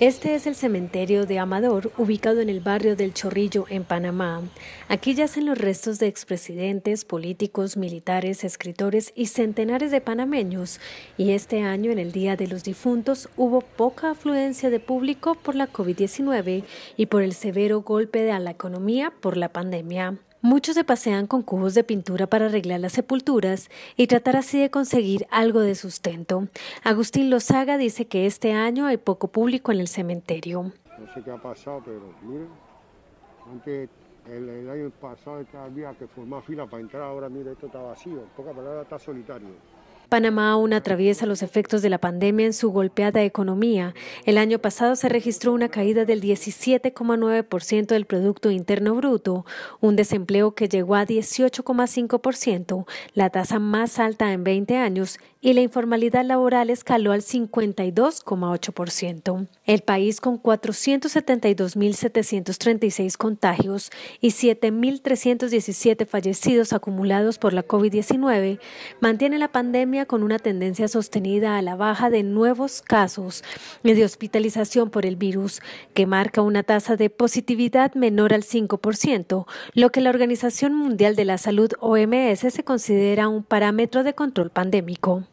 Este es el cementerio de Amador, ubicado en el barrio del Chorrillo, en Panamá. Aquí yacen los restos de expresidentes, políticos, militares, escritores y centenares de panameños, y este año, en el Día de los Difuntos, hubo poca afluencia de público por la COVID-19 y por el severo golpe a la economía por la pandemia. Muchos se pasean con cubos de pintura para arreglar las sepulturas y tratar así de conseguir algo de sustento. Agustín Lozaga dice que este año hay poco público en el cementerio. No sé qué ha pasado, pero miren, antes el, año pasado había que formaba fila para entrar, ahora mire esto está vacío, poca palabra está solitario. Panamá aún atraviesa los efectos de la pandemia en su golpeada economía. El año pasado se registró una caída del 17,9% del Producto Interno Bruto, un desempleo que llegó a 18,5%, la tasa más alta en 20 años y la informalidad laboral escaló al 52,8%. El país con 472.736 contagios y 7.317 fallecidos acumulados por la COVID-19 mantiene la pandemia con una tendencia sostenida a la baja de nuevos casos y de hospitalización por el virus, que marca una tasa de positividad menor al 5%, lo que la Organización Mundial de la Salud OMS se considera un parámetro de control pandémico.